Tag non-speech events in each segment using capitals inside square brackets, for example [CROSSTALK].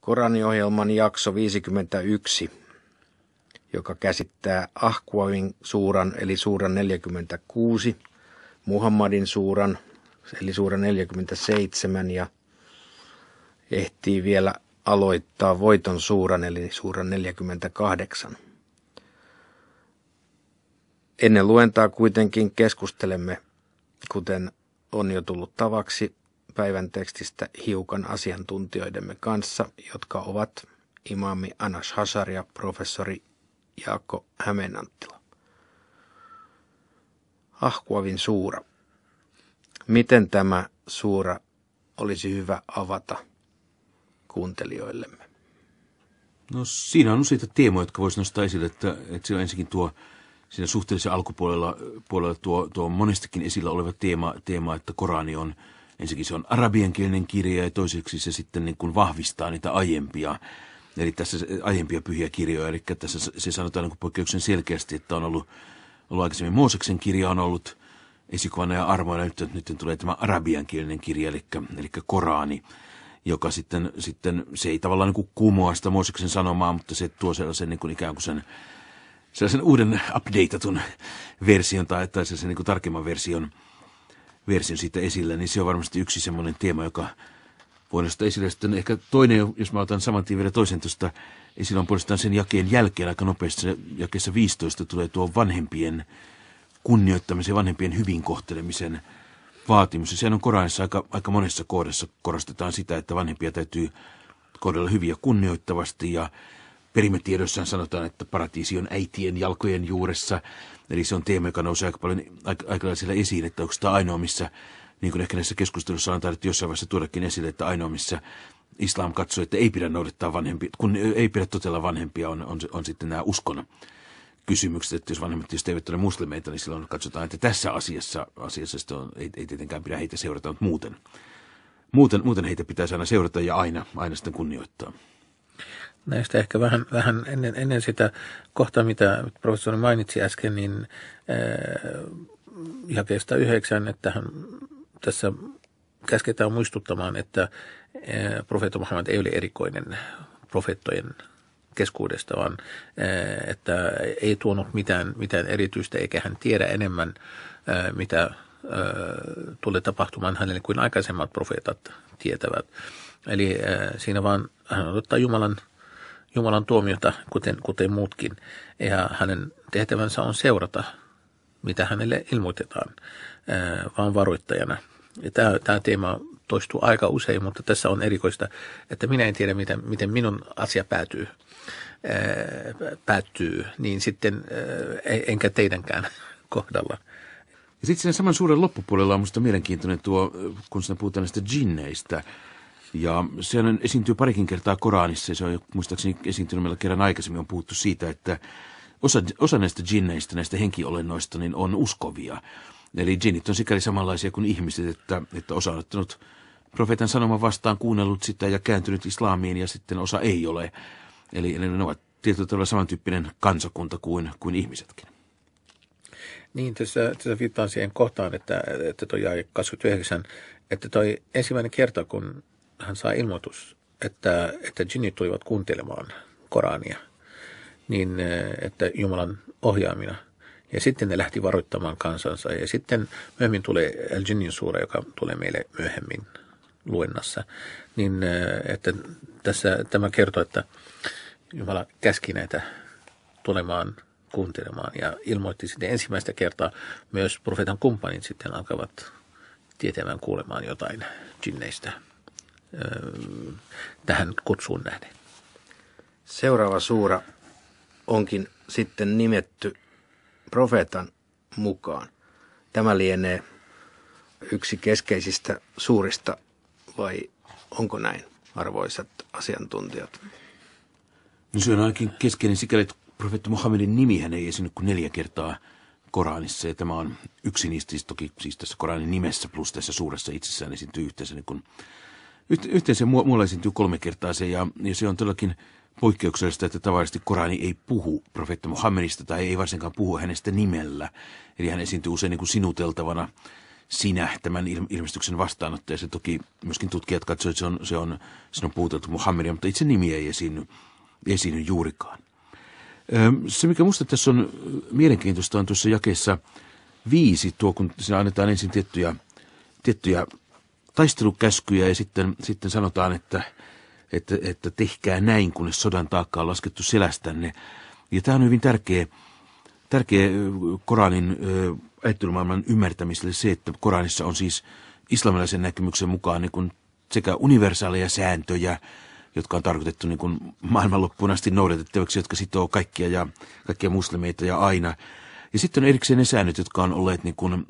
Koraniohjelman jakso 51, joka käsittää Ahkuavin suuran eli suuran 46, Muhammadin suuran eli suuran 47 ja ehtii vielä aloittaa voiton suuran eli suuran 48. Ennen luentaa kuitenkin keskustelemme, kuten on jo tullut tavaksi, päivän tekstistä hiukan asiantuntijoidemme kanssa, jotka ovat imaami Anas Hasar ja professori Jaakko Hämeenanttila. Ahkuavin suura. Miten tämä suura olisi hyvä avata kuuntelijoillemme? No siinä on useita teemoja, jotka voisi nostaa esille, että, että siellä ensinnäkin tuo siinä suhteellisen alkupuolella puolella tuo, tuo monestakin esillä oleva teema, teema että Korani on – ensinnäkin se on arabiankielinen kirja ja toiseksi se sitten niin kuin vahvistaa niitä aiempia, eli tässä aiempia pyhiä kirjoja. Eli tässä se sanotaan niin kuin poikkeuksen selkeästi, että on ollut, ollut aikaisemmin Mooseksen kirja on ollut esikuvana ja armoina, nyt, nyt tulee tämä arabiankielinen kirja, eli, eli Korani joka sitten, sitten se ei tavallaan niin kuin kumoa sitä Mooseksen sanomaa, mutta se tuo sellaisen niin kuin ikään kuin sen, sellaisen uuden updateatun version tai, tai sellaisen niin kuin tarkemman version – versin siitä esillä, niin se on varmasti yksi semmoinen teema, joka voi nostaa esille. Sitten ehkä toinen, jos mä otan saman tien vielä toisen tuosta esillä, on puolestaan sen jakeen jälkeen aika nopeasti. Jakeessa 15 tulee tuo vanhempien kunnioittamisen, vanhempien hyvin kohtelemisen vaatimus. Ja sehän on Koranissa aika, aika monessa kohdassa korostetaan sitä, että vanhempia täytyy kohdella hyviä kunnioittavasti ja Perimetiedossaan sanotaan, että paratiisi on äitien jalkojen juuressa, eli se on teema, joka nousee aika paljon siellä esiin, että onko tämä ainoa, missä, niin kuin ehkä näissä keskustelussa on tarvittu jossain vaiheessa tuodakin esille, että ainoa, missä islam katsoo, että ei pidä noudattaa vanhempia, kun ei pidä totella vanhempia, on, on, on sitten nämä uskon kysymykset, että jos vanhemmat jos eivät ole muslimeita, niin silloin katsotaan, että tässä asiassa, asiassa on, ei, ei tietenkään pidä heitä seurata, mutta muuten, muuten, muuten heitä pitää aina seurata ja aina, aina sitten kunnioittaa näistä ehkä vähän, vähän ennen, ennen sitä kohtaa, mitä professori mainitsi äsken, niin äh, ihan kestä yhdeksän, että hän tässä käsketään muistuttamaan, että äh, profeetta Muhammad ei ole erikoinen profeettojen keskuudesta, vaan äh, että ei tuonut mitään, mitään erityistä eikä hän tiedä enemmän, mitä tulee tapahtumaan hänelle kuin aikaisemmat profeetat tietävät. Eli siinä vaan hän odottaa Jumalan Jumalan tuomiota, kuten, kuten muutkin, ja hänen tehtävänsä on seurata, mitä hänelle ilmoitetaan, vaan varoittajana. Ja tämä, tämä teema toistuu aika usein, mutta tässä on erikoista, että minä en tiedä, miten, miten minun asia päätyy, päättyy, niin sitten enkä teidänkään [LAUGHS] kohdalla. Ja sitten sen saman suuren loppupuolella on minusta mielenkiintoinen tuo, kun sinä puhutaan näistä jinneistä, ja sehän esiintyy parikin kertaa Koranissa, ja se on muistaakseni esiintynyt meillä kerran aikaisemmin, on puhuttu siitä, että osa, osa näistä jinneistä, näistä henkiolennoista, niin on uskovia. Eli jinnit on sikäli samanlaisia kuin ihmiset, että, että osa on ottanut profeetan sanoman vastaan, kuunnellut sitä ja kääntynyt islamiin, ja sitten osa ei ole. Eli, eli ne ovat tietyllä tavalla samantyyppinen kansakunta kuin, kuin ihmisetkin. Niin, tässä, tässä viittaan siihen kohtaan, että, että toi 29, että toi ensimmäinen kerta, kun hän sai ilmoitus, että, että jinnit tulivat kuuntelemaan Korania, niin eh, että Jumalan ohjaamina. Ja sitten ne lähti varoittamaan kansansa. Ja sitten myöhemmin tulee El jinnin suura, joka tulee meille myöhemmin luennassa. Niin eh, että tässä tämä kertoo, että Jumala käski näitä tulemaan kuuntelemaan ja ilmoitti sitten ensimmäistä kertaa myös profeetan kumppanit sitten alkavat tietämään kuulemaan jotain jinneistä. Öö, tähän kutsuun nähden. Seuraava suura onkin sitten nimetty profeetan mukaan. Tämä lienee yksi keskeisistä suurista vai onko näin, arvoisat asiantuntijat? No se on ainakin keskeinen sikäli, että profeetta Muhammedin hän ei esiinny kuin neljä kertaa Koranissa. Ja tämä on yksi niistä, siis toki siis tässä Koranin nimessä plus tässä suuressa itsessään esiintyy yhteensä niin kuin Yhteensä mulla esiintyy kolme kertaa se, ja, ja se on todellakin poikkeuksellista, että tavallisesti Korani ei puhu profeetta Muhammedista tai ei varsinkaan puhu hänestä nimellä. Eli hän esiintyy usein niin kuin sinuteltavana sinä tämän ilmestyksen vastaanottaja. toki myöskin tutkijat katsoivat, että se on, se on, se on puhuteltu Muhammedia, mutta itse nimi ei esiinny, esiinny juurikaan. Se, mikä minusta tässä on mielenkiintoista, on tuossa jakeessa viisi, tuo kun siinä annetaan ensin tiettyjä, tiettyjä taistelukäskyjä ja sitten, sitten sanotaan, että, että, että tehkää näin, kunnes sodan taakka on laskettu selästänne. Ja tämä on hyvin tärkeä, tärkeä Koranin ajattelumaailman ymmärtämiselle se, että Koranissa on siis islamilaisen näkemyksen mukaan niin kuin sekä universaaleja sääntöjä, jotka on tarkoitettu niin kuin maailmanloppuun asti noudatettavaksi, jotka sitoo kaikkia ja kaikkia muslimeita ja aina – ja sitten on erikseen ne säännöt, jotka on olleet, niin kuin,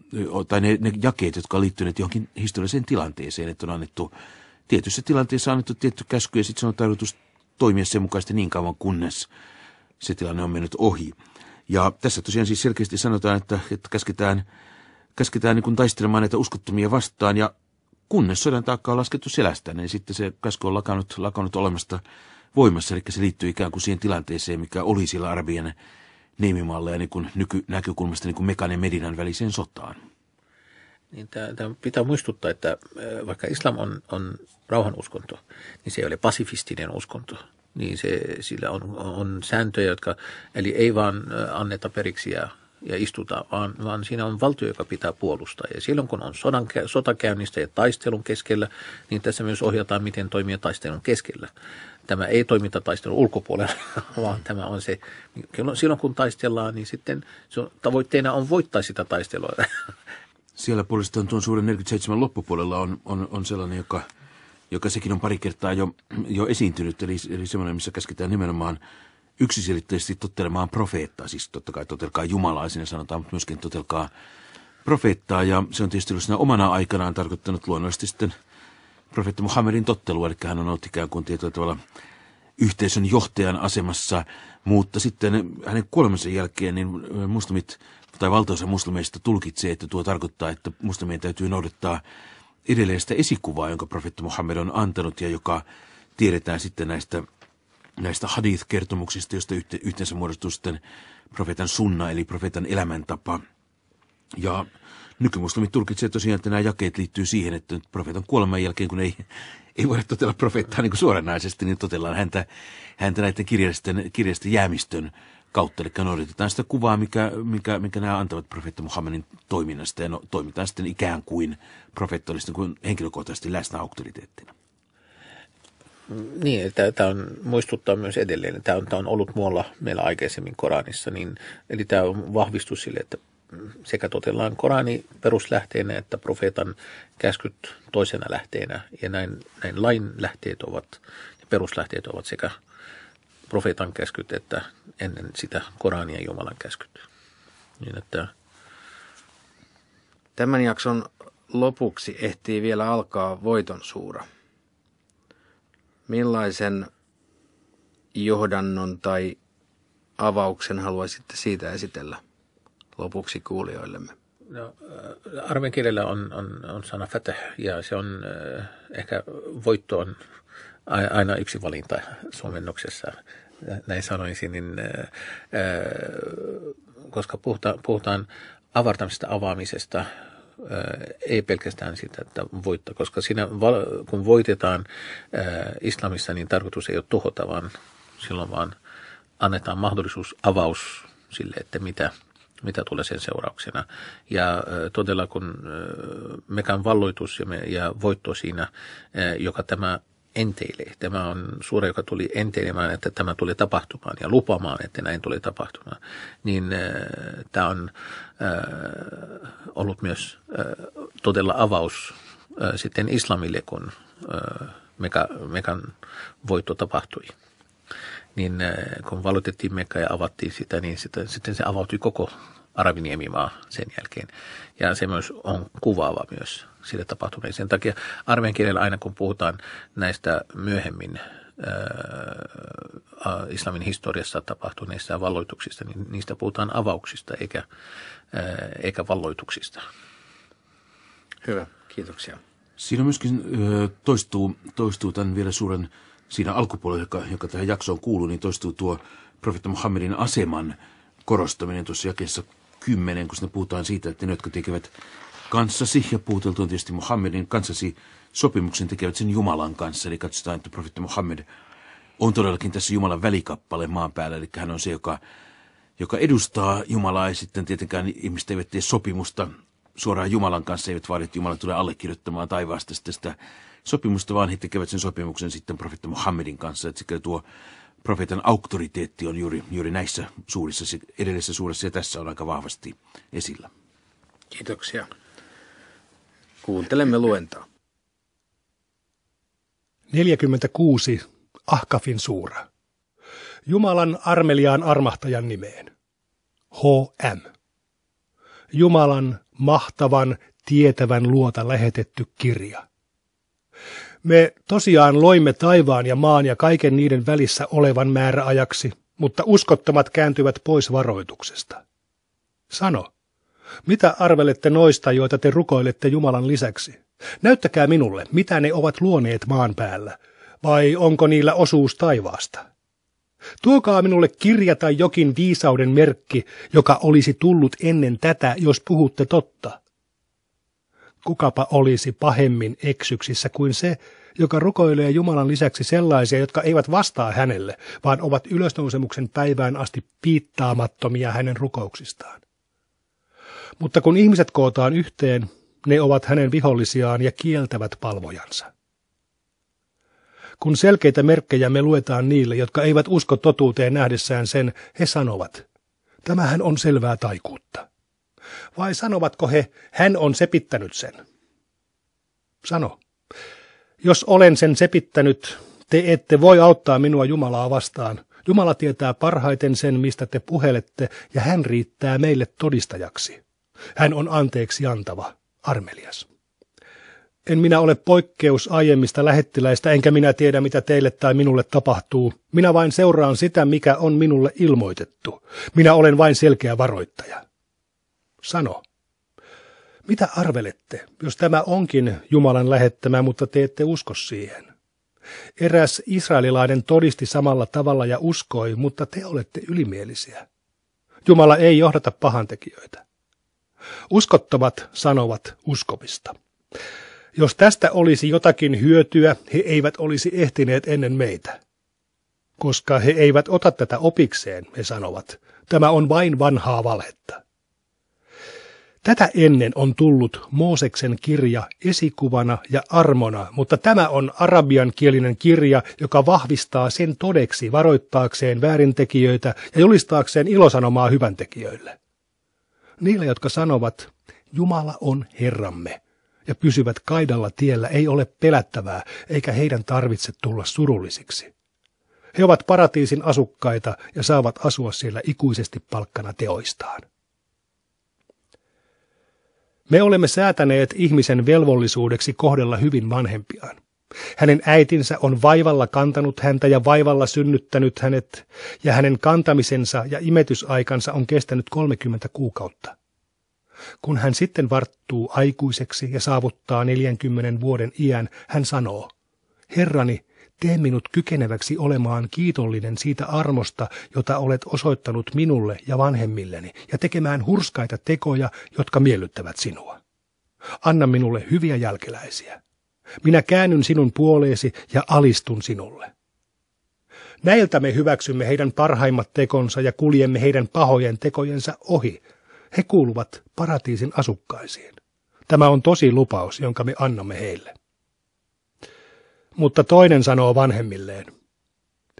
tai ne, ne jakeet, jotka on liittyneet johonkin historialliseen tilanteeseen, että on annettu, tietyssä tilanteessa annettu tietty käsky ja sitten se on tarkoitus toimia sen mukaisesti niin kauan, kunnes se tilanne on mennyt ohi. Ja tässä tosiaan siis selkeästi sanotaan, että, että käsketään, käsketään niin kuin taistelemaan näitä uskottomia vastaan ja kunnes sodan taakka on laskettu selästä, niin sitten se käsky on lakannut, lakannut olemasta voimassa, eli se liittyy ikään kuin siihen tilanteeseen, mikä oli siellä arabien nimimalleja niin kuin nykynäkökulmasta niin kuin Mekan ja Medinan väliseen sotaan. Niin tämä pitää muistuttaa, että vaikka islam on, on rauhanuskonto, niin se ei ole pasifistinen uskonto. Niin se, sillä on, on sääntöjä, jotka, eli ei vaan anneta periksi ja ja istutaan, vaan, vaan siinä on valtio, joka pitää puolustaa. Ja silloin kun on sodan, sotakäynnistä ja taistelun keskellä, niin tässä myös ohjataan, miten toimia taistelun keskellä. Tämä ei toimita taistelun ulkopuolella, [LAUGHS] vaan tämä on se, silloin kun taistellaan, niin sitten tavoitteena on voittaa sitä taistelua. [LAUGHS] Siellä puolestaan tuon suuren 47 loppupuolella on, on, on sellainen, joka, joka sekin on pari kertaa jo, jo esiintynyt, eli, eli semmoinen, missä käsketään nimenomaan – yksiselitteisesti tottelemaan profeettaa, siis totta kai totelkaa Jumalaa, sanotaan, mutta myöskin totelkaa profeettaa, ja se on tietysti ollut omana aikanaan tarkoittanut luonnollisesti sitten profeetta Muhammedin tottelua, eli hän on ollut ikään kuin tietyllä tavalla yhteisön johtajan asemassa, mutta sitten hänen kuolemansa jälkeen niin muslimit tai valtaosa muslimeista tulkitsee, että tuo tarkoittaa, että muslimien täytyy noudattaa edelleen sitä esikuvaa, jonka profeetta Muhammed on antanut ja joka tiedetään sitten näistä näistä hadith-kertomuksista, joista yhteensä muodostuu sitten profeetan sunna, eli profeetan elämäntapa. Ja nykymuslimit tulkitsevat tosiaan, että nämä jakeet liittyy siihen, että nyt profeetan kuoleman jälkeen, kun ei, ei voida totella profeettaa niin suoranaisesti, niin totellaan häntä, häntä näiden kirjallisten, kirjallisten jäämistön kautta. Eli noudatetaan sitä kuvaa, mikä, mikä, mikä nämä antavat profeetta Muhammedin toiminnasta ja no, toimitaan sitten ikään kuin niin kuin henkilökohtaisesti läsnä auktoriteettina. Niin, tämä on, muistuttaa myös edelleen, tämä on, on ollut muualla meillä aikaisemmin Koranissa, niin, eli tämä on vahvistus sille, että sekä totellaan Korani peruslähteenä että profeetan käskyt toisena lähteenä, ja näin, näin lain lähteet ovat ja peruslähteet ovat sekä profeetan käskyt että ennen sitä Korania Jumalan käskyt. Niin, että Tämän jakson lopuksi ehtii vielä alkaa voiton suura. Millaisen johdannon tai avauksen haluaisitte siitä esitellä lopuksi kuulijoillemme? No, äh, arven kielellä on, on, on sana fatah ja se on äh, ehkä voitto on aina yksi valinta suomennoksessa. Näin sanoisin, niin, äh, koska puhutaan, puhutaan avartamisesta, avaamisesta, ei pelkästään sitä, että voittaa, koska siinä, kun voitetaan islamissa, niin tarkoitus ei ole tuhota, vaan silloin vaan annetaan mahdollisuus avaus sille, että mitä, mitä tulee sen seurauksena. Ja todella kun mekan valloitus ja, me, ja voitto siinä, joka tämä enteilee. Tämä on suora, joka tuli enteilemään, että tämä tuli tapahtumaan ja lupamaan, että näin tulee tapahtumaan. Niin äh, tämä on äh, ollut myös äh, todella avaus äh, sitten islamille, kun äh, Meka, Mekan voitto tapahtui. Niin äh, kun valotettiin Mekka ja avattiin sitä, niin sitä, sitten se avautui koko Arabiniemimaa sen jälkeen. Ja se myös on kuvaava myös sille tapahtumille. Sen takia armeijan kielellä aina kun puhutaan näistä myöhemmin ää, äh, äh, islamin historiassa tapahtuneista valloituksista, niin niistä puhutaan avauksista eikä, ää, äh, eikä valloituksista. Hyvä, kiitoksia. Siinä myöskin ö, toistuu, toistuu tämän vielä suuren, siinä alkupuolella, joka, joka tähän jaksoon kuuluu, niin toistuu tuo profetta Muhammedin aseman korostaminen tuossa jakeessa kymmenen, kun sitten puhutaan siitä, että ne, jotka tekevät kanssasi, ja puhuteltu on tietysti Muhammedin kanssasi, sopimuksen tekevät sen Jumalan kanssa. Eli katsotaan, että profeetta Muhammed on todellakin tässä Jumalan välikappale maan päällä, eli hän on se, joka, joka edustaa Jumalaa, ja sitten tietenkään ihmiset eivät tee sopimusta suoraan Jumalan kanssa, eivät vaadi, että Jumala tulee allekirjoittamaan taivaasta sitä, sitä sopimusta, vaan he tekevät sen sopimuksen sitten profeetta Muhammedin kanssa. Että sikäli tuo profeetan auktoriteetti on juuri, juuri näissä suurissa, edellisessä suurissa, ja tässä on aika vahvasti esillä. Kiitoksia. Kuuntelemme luentaa. 46. Ahkafin suura. Jumalan armeliaan armahtajan nimeen. H.M. Jumalan mahtavan, tietävän luota lähetetty kirja. Me tosiaan loimme taivaan ja maan ja kaiken niiden välissä olevan määräajaksi, mutta uskottomat kääntyvät pois varoituksesta. Sano, mitä arvelette noista, joita te rukoilette Jumalan lisäksi? Näyttäkää minulle, mitä ne ovat luoneet maan päällä, vai onko niillä osuus taivaasta? Tuokaa minulle kirja tai jokin viisauden merkki, joka olisi tullut ennen tätä, jos puhutte totta. Kukapa olisi pahemmin eksyksissä kuin se, joka rukoilee Jumalan lisäksi sellaisia, jotka eivät vastaa hänelle, vaan ovat ylösnousemuksen päivään asti piittaamattomia hänen rukouksistaan. Mutta kun ihmiset kootaan yhteen, ne ovat hänen vihollisiaan ja kieltävät palvojansa. Kun selkeitä merkkejä me luetaan niille, jotka eivät usko totuuteen nähdessään sen, he sanovat, tämähän on selvää taikuutta. Vai sanovatko he, hän on sepittänyt sen? Sano, jos olen sen sepittänyt, te ette voi auttaa minua Jumalaa vastaan. Jumala tietää parhaiten sen, mistä te puhelette, ja hän riittää meille todistajaksi. Hän on anteeksi antava, armelias. En minä ole poikkeus aiemmista lähettiläistä, enkä minä tiedä, mitä teille tai minulle tapahtuu. Minä vain seuraan sitä, mikä on minulle ilmoitettu. Minä olen vain selkeä varoittaja. Sano. Mitä arvelette, jos tämä onkin Jumalan lähettämä, mutta te ette usko siihen? Eräs israelilainen todisti samalla tavalla ja uskoi, mutta te olette ylimielisiä. Jumala ei johdata pahantekijöitä. Uskottavat sanovat uskomista. Jos tästä olisi jotakin hyötyä, he eivät olisi ehtineet ennen meitä. Koska he eivät ota tätä opikseen, he sanovat. Tämä on vain vanhaa valhetta. Tätä ennen on tullut Mooseksen kirja esikuvana ja armona, mutta tämä on arabian kielinen kirja, joka vahvistaa sen todeksi varoittaakseen väärintekijöitä ja julistaakseen ilosanomaa hyväntekijöille. Niille, jotka sanovat, Jumala on Herramme, ja pysyvät kaidalla tiellä ei ole pelättävää, eikä heidän tarvitse tulla surullisiksi. He ovat paratiisin asukkaita ja saavat asua siellä ikuisesti palkkana teoistaan. Me olemme säätäneet ihmisen velvollisuudeksi kohdella hyvin vanhempiaan. Hänen äitinsä on vaivalla kantanut häntä ja vaivalla synnyttänyt hänet, ja hänen kantamisensa ja imetysaikansa on kestänyt 30 kuukautta. Kun hän sitten varttuu aikuiseksi ja saavuttaa 40 vuoden iän, hän sanoo, Herrani, tee minut kykeneväksi olemaan kiitollinen siitä armosta, jota olet osoittanut minulle ja vanhemmilleni, ja tekemään hurskaita tekoja, jotka miellyttävät sinua. Anna minulle hyviä jälkeläisiä. Minä käännyn sinun puoleesi ja alistun sinulle. Näiltä me hyväksymme heidän parhaimmat tekonsa ja kuljemme heidän pahojen tekojensa ohi, he kuuluvat paratiisin asukkaisiin. Tämä on tosi lupaus, jonka me annamme heille. Mutta toinen sanoo vanhemmilleen,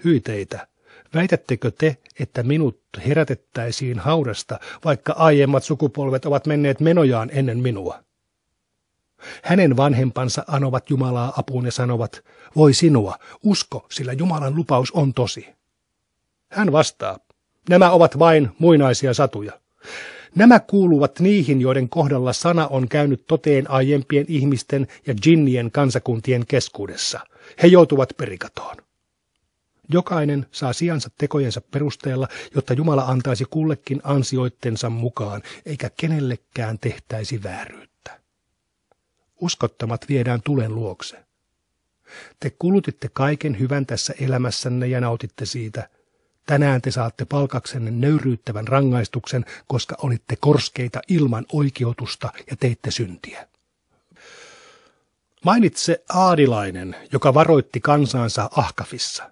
hyi teitä, väitättekö te, että minut herätettäisiin haudasta, vaikka aiemmat sukupolvet ovat menneet menojaan ennen minua? Hänen vanhempansa anovat Jumalaa apuun ja sanovat, voi sinua, usko, sillä Jumalan lupaus on tosi. Hän vastaa, nämä ovat vain muinaisia satuja. Nämä kuuluvat niihin, joiden kohdalla sana on käynyt toteen aiempien ihmisten ja jinnien kansakuntien keskuudessa. He joutuvat perikatoon. Jokainen saa sijansa tekojensa perusteella, jotta Jumala antaisi kullekin ansioittensa mukaan, eikä kenellekään tehtäisi vääryyttä. Uskottomat viedään tulen luokse. Te kulutitte kaiken hyvän tässä elämässänne ja nautitte siitä – Tänään te saatte palkaksenne nöyryyttävän rangaistuksen, koska olitte korskeita ilman oikeutusta ja teitte syntiä. Mainitse Aadilainen, joka varoitti kansansa Ahkafissa.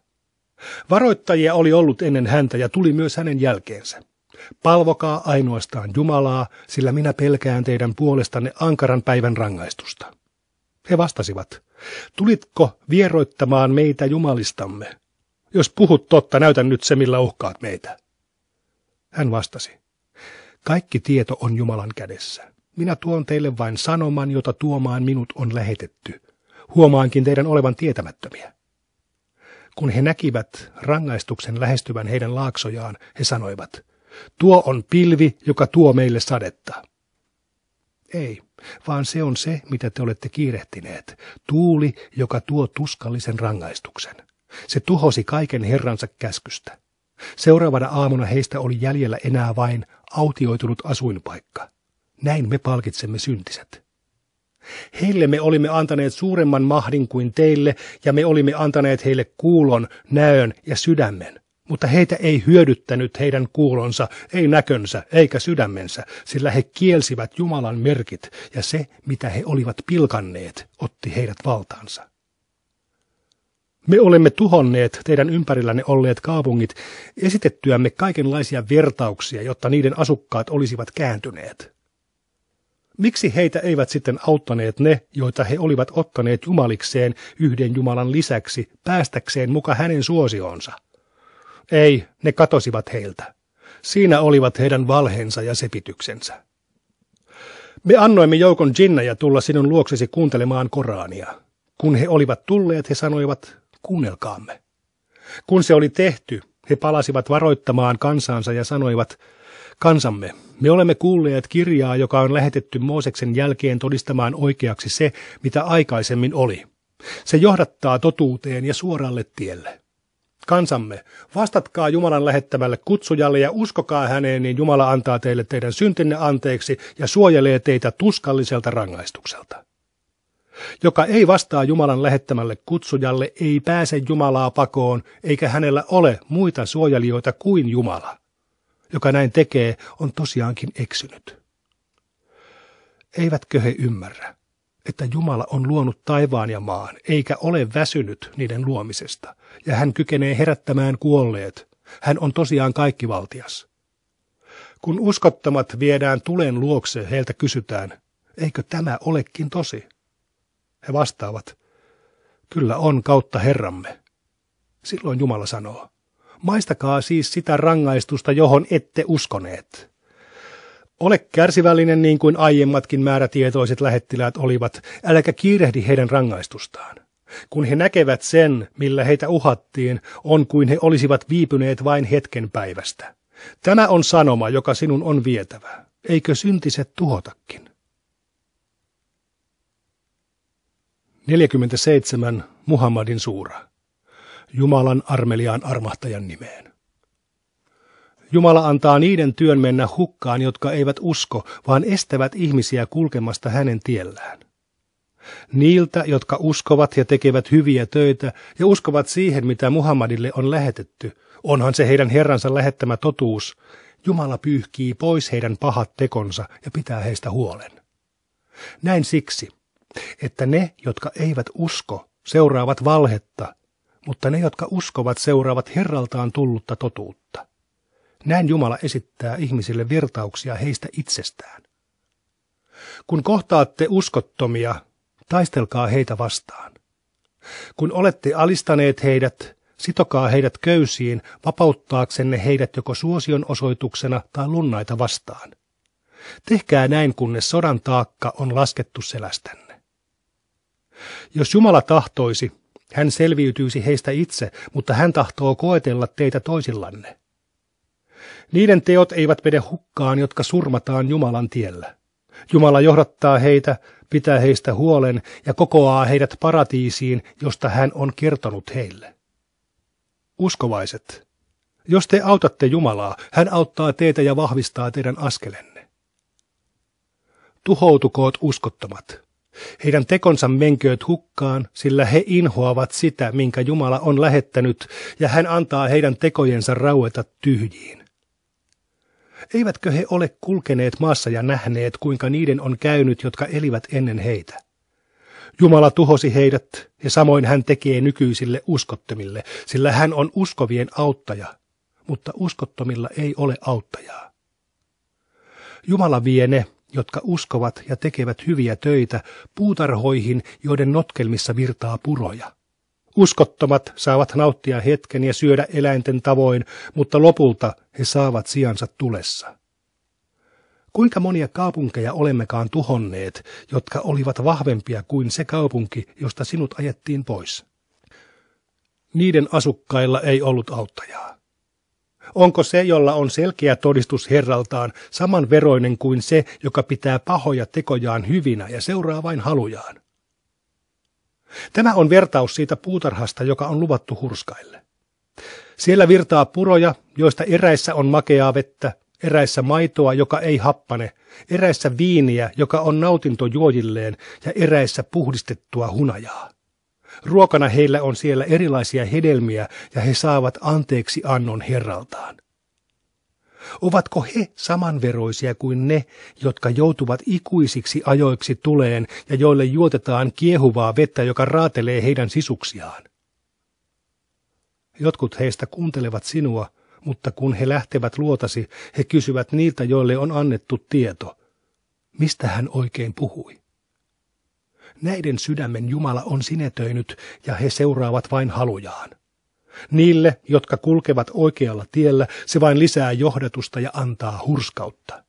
Varoittajia oli ollut ennen häntä ja tuli myös hänen jälkeensä. Palvokaa ainoastaan Jumalaa, sillä minä pelkään teidän puolestanne ankaran päivän rangaistusta. He vastasivat, tulitko vieroittamaan meitä jumalistamme? Jos puhut totta, näytä nyt se, millä uhkaat meitä. Hän vastasi. Kaikki tieto on Jumalan kädessä. Minä tuon teille vain sanoman, jota tuomaan minut on lähetetty. Huomaankin teidän olevan tietämättömiä. Kun he näkivät rangaistuksen lähestyvän heidän laaksojaan, he sanoivat, tuo on pilvi, joka tuo meille sadetta. Ei, vaan se on se, mitä te olette kiirehtineet, tuuli, joka tuo tuskallisen rangaistuksen. Se tuhosi kaiken herransa käskystä. Seuraavana aamuna heistä oli jäljellä enää vain autioitunut asuinpaikka. Näin me palkitsemme syntiset. Heille me olimme antaneet suuremman mahdin kuin teille, ja me olimme antaneet heille kuulon, näön ja sydämen. Mutta heitä ei hyödyttänyt heidän kuulonsa, ei näkönsä, eikä sydämensä, sillä he kielsivät Jumalan merkit, ja se, mitä he olivat pilkanneet, otti heidät valtaansa. Me olemme tuhonneet teidän ympärillänne olleet kaupungit esitettyämme kaikenlaisia vertauksia, jotta niiden asukkaat olisivat kääntyneet. Miksi heitä eivät sitten auttaneet ne, joita he olivat ottaneet jumalikseen yhden Jumalan lisäksi, päästäkseen muka hänen suosioonsa? Ei, ne katosivat heiltä. Siinä olivat heidän valheensa ja sepityksensä. Me annoimme joukon jinnaja tulla sinun luoksesi kuuntelemaan Korania. Kun he olivat tulleet, he sanoivat, kuunnelkaamme. Kun se oli tehty, he palasivat varoittamaan kansansa ja sanoivat, Kansamme, me olemme kuulleet kirjaa, joka on lähetetty Mooseksen jälkeen todistamaan oikeaksi se, mitä aikaisemmin oli. Se johdattaa totuuteen ja suoralle tielle. Kansamme, vastatkaa Jumalan lähettämälle kutsujalle ja uskokaa häneen, niin Jumala antaa teille teidän syntinne anteeksi ja suojelee teitä tuskalliselta rangaistukselta. Joka ei vastaa Jumalan lähettämälle kutsujalle, ei pääse Jumalaa pakoon, eikä hänellä ole muita suojelijoita kuin Jumala. Joka näin tekee, on tosiaankin eksynyt. Eivätkö he ymmärrä, että Jumala on luonut taivaan ja maan, eikä ole väsynyt niiden luomisesta, ja hän kykenee herättämään kuolleet. Hän on tosiaan kaikkivaltias. Kun uskottomat viedään tulen luokse, heiltä kysytään, eikö tämä olekin tosi? He vastaavat, kyllä on kautta Herramme. Silloin Jumala sanoo, maistakaa siis sitä rangaistusta, johon ette uskoneet. Ole kärsivällinen niin kuin aiemmatkin määrätietoiset lähettiläät olivat, äläkä kiirehdi heidän rangaistustaan. Kun he näkevät sen, millä heitä uhattiin, on kuin he olisivat viipyneet vain hetken päivästä. Tämä on sanoma, joka sinun on vietävä. Eikö syntiset tuhotakin? 47 Muhammadin suura. Jumalan armeliaan armahtajan nimeen. Jumala antaa niiden työn mennä hukkaan, jotka eivät usko, vaan estävät ihmisiä kulkemasta hänen tiellään. Niiltä, jotka uskovat ja tekevät hyviä töitä ja uskovat siihen, mitä Muhammadille on lähetetty, onhan se heidän herransa lähettämä totuus, Jumala pyyhkii pois heidän pahat tekonsa ja pitää heistä huolen. Näin siksi, että ne, jotka eivät usko, seuraavat valhetta, mutta ne, jotka uskovat, seuraavat Herraltaan tullutta totuutta. Näin Jumala esittää ihmisille vertauksia heistä itsestään. Kun kohtaatte uskottomia, taistelkaa heitä vastaan. Kun olette alistaneet heidät, sitokaa heidät köysiin vapauttaaksenne heidät joko suosion osoituksena tai lunnaita vastaan. Tehkää näin, kunnes sodan taakka on laskettu selästänne. Jos Jumala tahtoisi, hän selviytyisi heistä itse, mutta hän tahtoo koetella teitä toisillanne. Niiden teot eivät mene hukkaan, jotka surmataan Jumalan tiellä. Jumala johdattaa heitä, pitää heistä huolen ja kokoaa heidät paratiisiin, josta hän on kertonut heille. Uskovaiset, jos te autatte Jumalaa, hän auttaa teitä ja vahvistaa teidän askelenne. Tuhoutukoot uskottomat. Heidän tekonsa menkööt hukkaan, sillä he inhoavat sitä, minkä Jumala on lähettänyt, ja hän antaa heidän tekojensa raueta tyhjiin. Eivätkö he ole kulkeneet maassa ja nähneet, kuinka niiden on käynyt, jotka elivät ennen heitä? Jumala tuhosi heidät, ja samoin hän tekee nykyisille uskottomille, sillä hän on uskovien auttaja, mutta uskottomilla ei ole auttajaa. Jumala vie ne, jotka uskovat ja tekevät hyviä töitä puutarhoihin, joiden notkelmissa virtaa puroja. Uskottomat saavat nauttia hetken ja syödä eläinten tavoin, mutta lopulta he saavat sijansa tulessa. Kuinka monia kaupunkeja olemmekaan tuhonneet, jotka olivat vahvempia kuin se kaupunki, josta sinut ajettiin pois? Niiden asukkailla ei ollut auttajaa. Onko se, jolla on selkeä todistus Herraltaan, saman veroinen kuin se, joka pitää pahoja tekojaan hyvinä ja seuraa vain halujaan? Tämä on vertaus siitä puutarhasta, joka on luvattu hurskaille. Siellä virtaa puroja, joista eräissä on makeaa vettä, eräissä maitoa, joka ei happane, eräissä viiniä, joka on nautinto juojilleen, ja eräissä puhdistettua hunajaa. Ruokana heillä on siellä erilaisia hedelmiä ja he saavat anteeksi annon herraltaan. Ovatko he samanveroisia kuin ne, jotka joutuvat ikuisiksi ajoiksi tuleen ja joille juotetaan kiehuvaa vettä, joka raatelee heidän sisuksiaan? Jotkut heistä kuuntelevat sinua, mutta kun he lähtevät luotasi, he kysyvät niiltä, joille on annettu tieto. Mistä hän oikein puhui? Näiden sydämen Jumala on sinetöinyt ja he seuraavat vain halujaan. Niille, jotka kulkevat oikealla tiellä, se vain lisää johdatusta ja antaa hurskautta.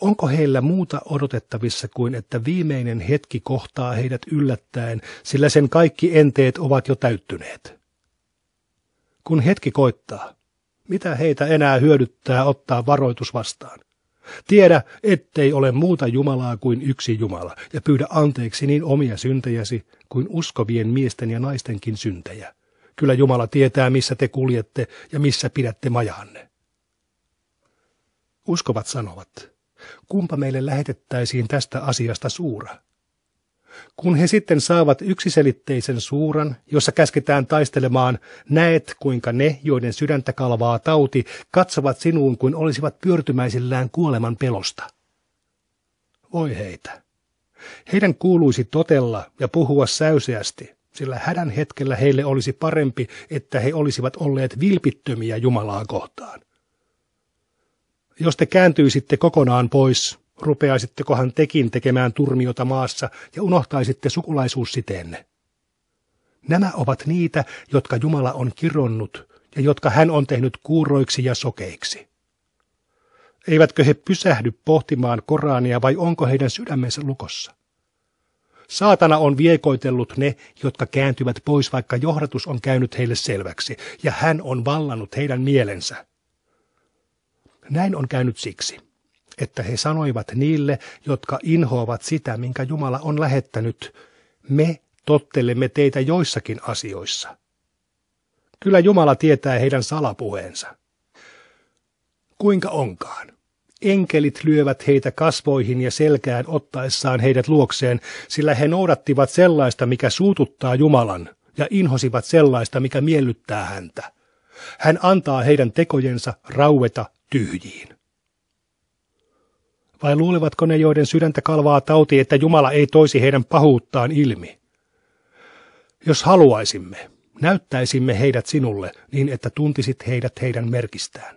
Onko heillä muuta odotettavissa kuin että viimeinen hetki kohtaa heidät yllättäen, sillä sen kaikki enteet ovat jo täyttyneet? Kun hetki koittaa, mitä heitä enää hyödyttää ottaa varoitus vastaan? Tiedä, ettei ole muuta Jumalaa kuin yksi Jumala, ja pyydä anteeksi niin omia syntejäsi kuin uskovien miesten ja naistenkin syntejä. Kyllä Jumala tietää, missä te kuljette ja missä pidätte majanne. Uskovat sanovat, kumpa meille lähetettäisiin tästä asiasta suura – kun he sitten saavat yksiselitteisen suuran, jossa käsketään taistelemaan, näet kuinka ne, joiden sydäntä kalvaa tauti, katsovat sinuun kuin olisivat pyörtymäisillään kuoleman pelosta. Voi heitä. Heidän kuuluisi totella ja puhua säyseästi, sillä hädän hetkellä heille olisi parempi, että he olisivat olleet vilpittömiä Jumalaa kohtaan. Jos te kääntyisitte kokonaan pois, rupeaisittekohan tekin tekemään turmiota maassa ja unohtaisitte sukulaisuussiteenne? Nämä ovat niitä, jotka Jumala on kironnut ja jotka hän on tehnyt kuuroiksi ja sokeiksi. Eivätkö he pysähdy pohtimaan Korania vai onko heidän sydämensä lukossa? Saatana on viekoitellut ne, jotka kääntyvät pois, vaikka johdatus on käynyt heille selväksi, ja hän on vallannut heidän mielensä. Näin on käynyt siksi, että he sanoivat niille, jotka inhoavat sitä, minkä Jumala on lähettänyt, me tottelemme teitä joissakin asioissa. Kyllä Jumala tietää heidän salapuheensa. Kuinka onkaan? Enkelit lyövät heitä kasvoihin ja selkään ottaessaan heidät luokseen, sillä he noudattivat sellaista, mikä suututtaa Jumalan, ja inhosivat sellaista, mikä miellyttää häntä. Hän antaa heidän tekojensa raueta tyhjiin. Vai luulevatko ne, joiden sydäntä kalvaa tauti, että Jumala ei toisi heidän pahuuttaan ilmi? Jos haluaisimme, näyttäisimme heidät sinulle niin, että tuntisit heidät heidän merkistään.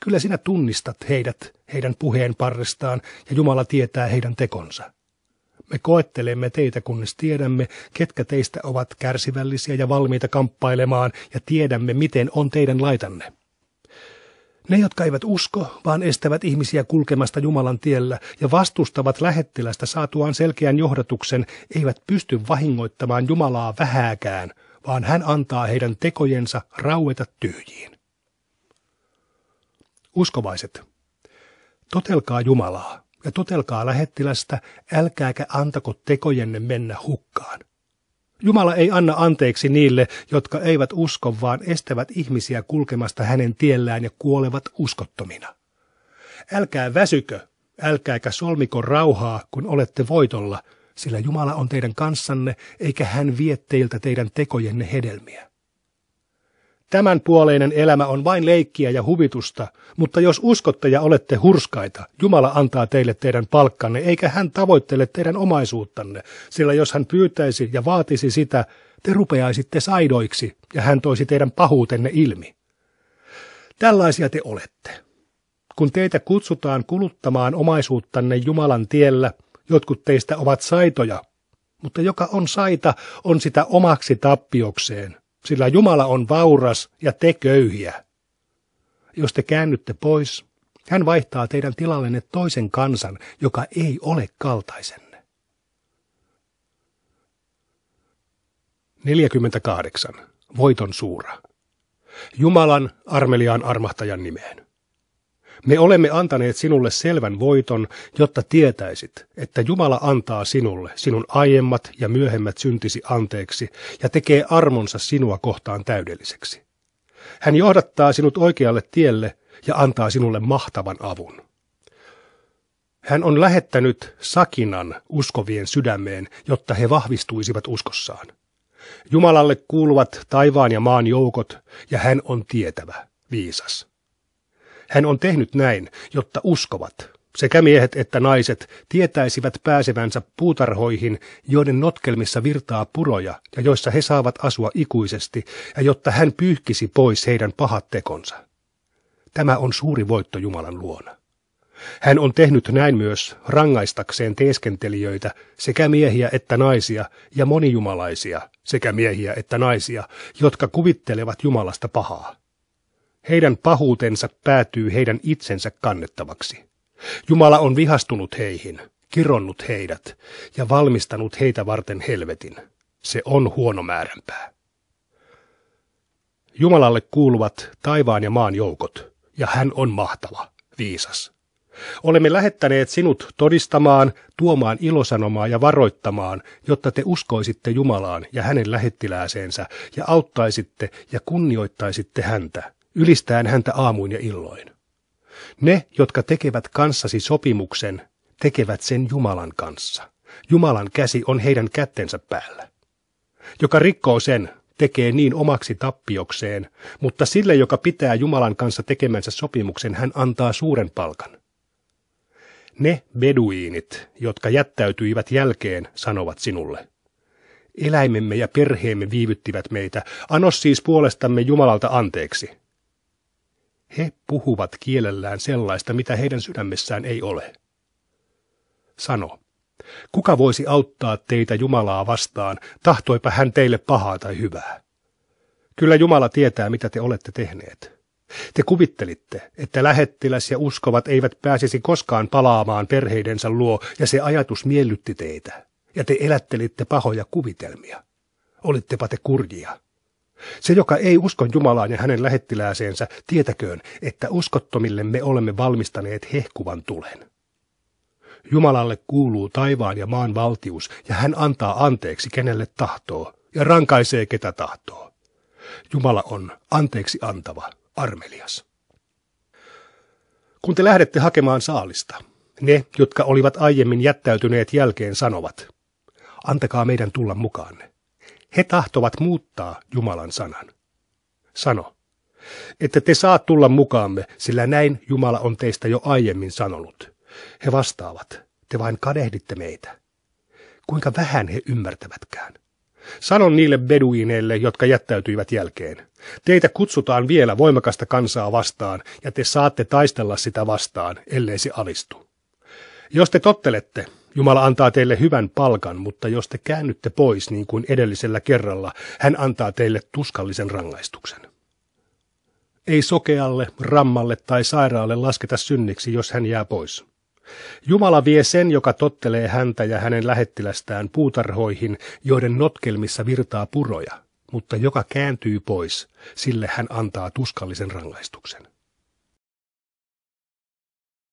Kyllä sinä tunnistat heidät heidän puheen parrestaan ja Jumala tietää heidän tekonsa. Me koettelemme teitä, kunnes tiedämme, ketkä teistä ovat kärsivällisiä ja valmiita kamppailemaan, ja tiedämme, miten on teidän laitanne. Ne, jotka eivät usko, vaan estävät ihmisiä kulkemasta Jumalan tiellä ja vastustavat lähettilästä saatuaan selkeän johdatuksen, eivät pysty vahingoittamaan Jumalaa vähääkään, vaan hän antaa heidän tekojensa raueta tyhjiin. Uskovaiset, totelkaa Jumalaa ja totelkaa lähettilästä, älkääkä antako tekojenne mennä hukkaan. Jumala ei anna anteeksi niille, jotka eivät usko, vaan estävät ihmisiä kulkemasta hänen tiellään ja kuolevat uskottomina. Älkää väsykö, älkääkä solmiko rauhaa, kun olette voitolla, sillä Jumala on teidän kanssanne, eikä hän vie teiltä teidän tekojenne hedelmiä. Tämän puoleinen elämä on vain leikkiä ja huvitusta, mutta jos uskotte ja olette hurskaita, Jumala antaa teille teidän palkkanne, eikä hän tavoittele teidän omaisuuttanne, sillä jos hän pyytäisi ja vaatisi sitä, te rupeaisitte saidoiksi, ja hän toisi teidän pahuutenne ilmi. Tällaisia te olette. Kun teitä kutsutaan kuluttamaan omaisuuttanne Jumalan tiellä, jotkut teistä ovat saitoja, mutta joka on saita, on sitä omaksi tappiokseen – sillä Jumala on vauras ja te köyhiä. Jos te käännytte pois, hän vaihtaa teidän tilallenne toisen kansan, joka ei ole kaltaisenne. 48. Voiton suura. Jumalan armeliaan armahtajan nimeen. Me olemme antaneet sinulle selvän voiton, jotta tietäisit, että Jumala antaa sinulle sinun aiemmat ja myöhemmät syntisi anteeksi ja tekee armonsa sinua kohtaan täydelliseksi. Hän johdattaa sinut oikealle tielle ja antaa sinulle mahtavan avun. Hän on lähettänyt sakinan uskovien sydämeen, jotta he vahvistuisivat uskossaan. Jumalalle kuuluvat taivaan ja maan joukot, ja hän on tietävä, viisas. Hän on tehnyt näin, jotta uskovat, sekä miehet että naiset, tietäisivät pääsevänsä puutarhoihin, joiden notkelmissa virtaa puroja ja joissa he saavat asua ikuisesti, ja jotta hän pyyhkisi pois heidän pahat tekonsa. Tämä on suuri voitto Jumalan luona. Hän on tehnyt näin myös rangaistakseen teeskentelijöitä, sekä miehiä että naisia, ja monijumalaisia, sekä miehiä että naisia, jotka kuvittelevat Jumalasta pahaa. Heidän pahuutensa päätyy heidän itsensä kannettavaksi. Jumala on vihastunut heihin, kironnut heidät ja valmistanut heitä varten helvetin. Se on huono määränpää. Jumalalle kuuluvat taivaan ja maan joukot, ja hän on mahtava, viisas. Olemme lähettäneet sinut todistamaan, tuomaan ilosanomaa ja varoittamaan, jotta te uskoisitte Jumalaan ja hänen lähettilääseensä ja auttaisitte ja kunnioittaisitte häntä, ylistäen häntä aamuin ja illoin. Ne, jotka tekevät kanssasi sopimuksen, tekevät sen Jumalan kanssa. Jumalan käsi on heidän kättensä päällä. Joka rikkoo sen, tekee niin omaksi tappiokseen, mutta sille, joka pitää Jumalan kanssa tekemänsä sopimuksen, hän antaa suuren palkan. Ne beduiinit, jotka jättäytyivät jälkeen, sanovat sinulle. Eläimemme ja perheemme viivyttivät meitä, anos siis puolestamme Jumalalta anteeksi. He puhuvat kielellään sellaista, mitä heidän sydämessään ei ole. Sano, kuka voisi auttaa teitä Jumalaa vastaan, tahtoipa hän teille pahaa tai hyvää? Kyllä Jumala tietää, mitä te olette tehneet. Te kuvittelitte, että lähettiläs ja uskovat eivät pääsisi koskaan palaamaan perheidensä luo, ja se ajatus miellytti teitä, ja te elättelitte pahoja kuvitelmia. Olittepa te kurjia. Se, joka ei usko Jumalaan ja hänen lähettilääseensä, tietäköön, että uskottomille me olemme valmistaneet hehkuvan tulen. Jumalalle kuuluu taivaan ja maan valtius, ja hän antaa anteeksi kenelle tahtoo, ja rankaisee ketä tahtoo. Jumala on anteeksi antava, armelias. Kun te lähdette hakemaan saalista, ne, jotka olivat aiemmin jättäytyneet jälkeen, sanovat, antakaa meidän tulla mukaanne. He tahtovat muuttaa Jumalan sanan. Sano, että te saat tulla mukaamme, sillä näin Jumala on teistä jo aiemmin sanonut. He vastaavat, te vain kadehditte meitä. Kuinka vähän he ymmärtävätkään. Sanon niille beduineille, jotka jättäytyivät jälkeen. Teitä kutsutaan vielä voimakasta kansaa vastaan, ja te saatte taistella sitä vastaan, ellei se alistu. Jos te tottelette, Jumala antaa teille hyvän palkan, mutta jos te käännytte pois niin kuin edellisellä kerralla, hän antaa teille tuskallisen rangaistuksen. Ei sokealle, rammalle tai sairaalle lasketa synniksi, jos hän jää pois. Jumala vie sen, joka tottelee häntä ja hänen lähettilästään puutarhoihin, joiden notkelmissa virtaa puroja, mutta joka kääntyy pois, sille hän antaa tuskallisen rangaistuksen.